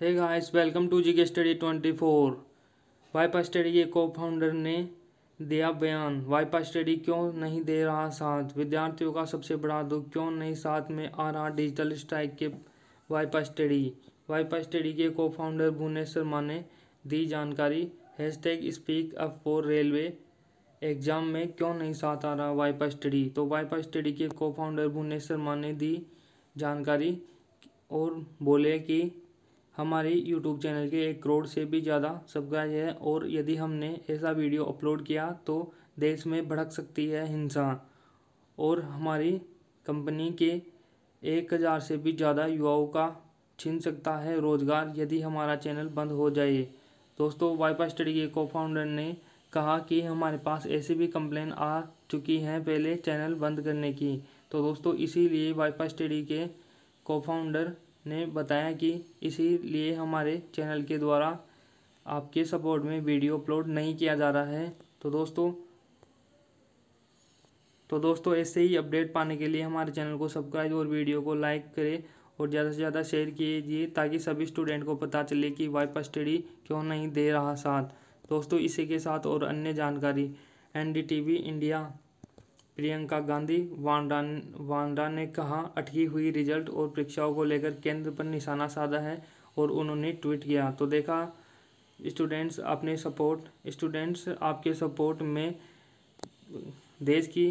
है guys welcome to GK study for वाइपा study के को फाउंडर ने दिया बयान वाइपा स्टडी क्यों नहीं दे रहा साथ विद्यार्थियों का सबसे बड़ा दुख क्यों नहीं साथ में आ रहा डिजिटल स्ट्राइक के वाइपा स्टडी वाइपा स्टडी के को फाउंडर भुवनेश शर्मा ने दी जानकारी hashtag speak up for railway exam में क्यों नहीं साथ आ रहा वाइपा स्टडी तो वाइपा स्टडी के को फाउंडर भुवनेश शर्मा ने दी जानकारी और बोले कि हमारे यूट्यूब चैनल के एक करोड़ से भी ज़्यादा सब्सक्राइब है और यदि हमने ऐसा वीडियो अपलोड किया तो देश में भड़क सकती है हिंसा और हमारी कंपनी के एक हज़ार से भी ज़्यादा युवाओं का छीन सकता है रोज़गार यदि हमारा चैनल बंद हो जाए दोस्तों वाईपा स्टडी के को फाउंडर ने कहा कि हमारे पास ऐसी भी कंप्लेन आ चुकी हैं पहले चैनल बंद करने की तो दोस्तों इसीलिए वाईपा स्टडी के को फाउंडर ने बताया कि इसीलिए हमारे चैनल के द्वारा आपके सपोर्ट में वीडियो अपलोड नहीं किया जा रहा है तो दोस्तों तो दोस्तों ऐसे ही अपडेट पाने के लिए हमारे चैनल को सब्सक्राइब और वीडियो को लाइक करें और ज़्यादा से ज़्यादा शेयर कीजिए ताकि सभी स्टूडेंट को पता चले कि वाइपा स्टडी क्यों नहीं दे रहा साथ दोस्तों इसी के साथ और अन्य जानकारी एन इंडिया प्रियंका गांधी वाड्रा वाड्रा ने कहा अटकी हुई रिजल्ट और परीक्षाओं को लेकर केंद्र पर निशाना साधा है और उन्होंने ट्वीट किया तो देखा स्टूडेंट्स अपने सपोर्ट स्टूडेंट्स आपके सपोर्ट में देश की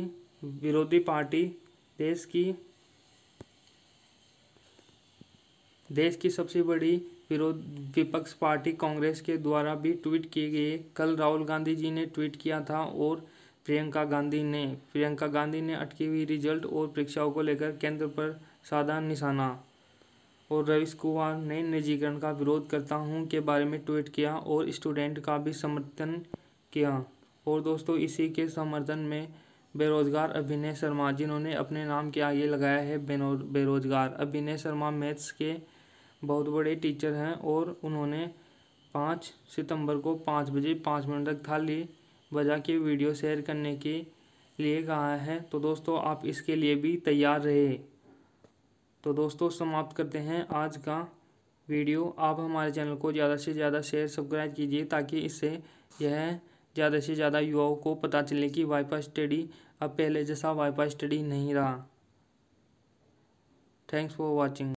विरोधी पार्टी देश की देश की सबसे बड़ी विरोध विपक्ष पार्टी कांग्रेस के द्वारा भी ट्वीट किए गए कल राहुल गांधी जी ने ट्वीट किया था और प्रियंका गांधी ने प्रियंका गांधी ने अटकी हुई रिजल्ट और परीक्षाओं को लेकर केंद्र पर साधा निशाना और रवीश कुमार ने निजीकरण का विरोध करता हूं के बारे में ट्वीट किया और स्टूडेंट का भी समर्थन किया और दोस्तों इसी के समर्थन में बेरोजगार अभिनय शर्मा जिन्होंने अपने नाम के आगे लगाया है बेरोजगार अभिनय शर्मा मैथ्स के बहुत बड़े टीचर हैं और उन्होंने पाँच सितंबर को पाँच बजे पाँच मिनट तक थाली वजह की वीडियो शेयर करने के लिए कहा है तो दोस्तों आप इसके लिए भी तैयार रहे तो दोस्तों समाप्त करते हैं आज का वीडियो आप हमारे चैनल को ज़्यादा से ज़्यादा शेयर सब्सक्राइब कीजिए ताकि इससे यह ज़्यादा से ज़्यादा युवाओं को पता चले कि वाईफाई स्टडी अब पहले जैसा वाईफाई स्टडी नहीं रहा थैंक्स फॉर वॉचिंग